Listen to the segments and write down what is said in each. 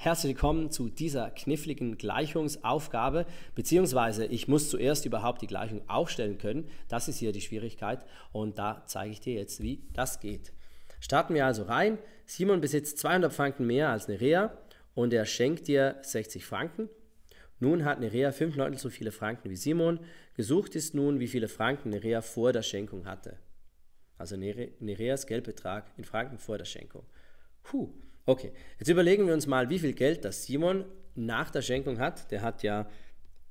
Herzlich willkommen zu dieser kniffligen Gleichungsaufgabe, beziehungsweise ich muss zuerst überhaupt die Gleichung aufstellen können. Das ist hier die Schwierigkeit und da zeige ich dir jetzt, wie das geht. Starten wir also rein. Simon besitzt 200 Franken mehr als Nerea und er schenkt dir 60 Franken. Nun hat Nerea 5 Neuntel so viele Franken wie Simon. Gesucht ist nun, wie viele Franken Nerea vor der Schenkung hatte. Also Nereas Geldbetrag in Franken vor der Schenkung. Puh, Okay, jetzt überlegen wir uns mal, wie viel Geld das Simon nach der Schenkung hat. Der hat ja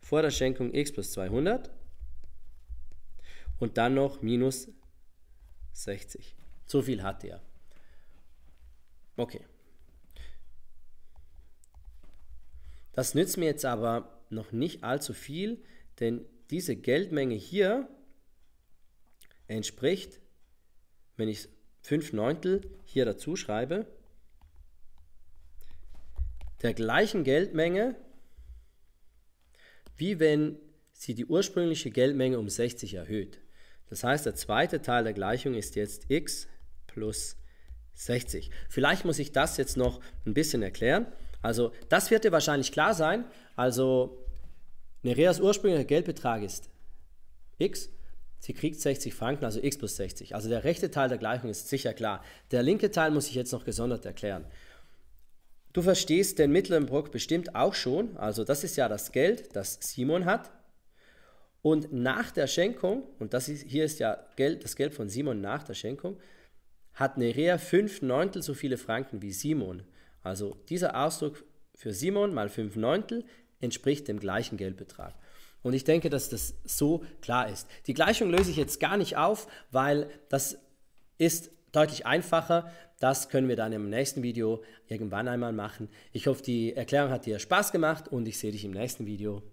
vor der Schenkung x plus 200 und dann noch minus 60. So viel hat er. Okay. Das nützt mir jetzt aber noch nicht allzu viel, denn diese Geldmenge hier entspricht, wenn ich 5 Neuntel hier dazu schreibe, der gleichen Geldmenge, wie wenn sie die ursprüngliche Geldmenge um 60 erhöht. Das heißt, der zweite Teil der Gleichung ist jetzt x plus 60. Vielleicht muss ich das jetzt noch ein bisschen erklären. Also das wird dir wahrscheinlich klar sein. Also Nereas ursprünglicher Geldbetrag ist x. Sie kriegt 60 Franken, also x plus 60. Also der rechte Teil der Gleichung ist sicher klar. Der linke Teil muss ich jetzt noch gesondert erklären. Du verstehst den mittleren Brock bestimmt auch schon. Also das ist ja das Geld, das Simon hat. Und nach der Schenkung, und das ist, hier ist ja Geld, das Geld von Simon nach der Schenkung, hat Nerea fünf Neuntel so viele Franken wie Simon. Also dieser Ausdruck für Simon mal fünf Neuntel entspricht dem gleichen Geldbetrag. Und ich denke, dass das so klar ist. Die Gleichung löse ich jetzt gar nicht auf, weil das ist deutlich einfacher. Das können wir dann im nächsten Video irgendwann einmal machen. Ich hoffe, die Erklärung hat dir Spaß gemacht und ich sehe dich im nächsten Video.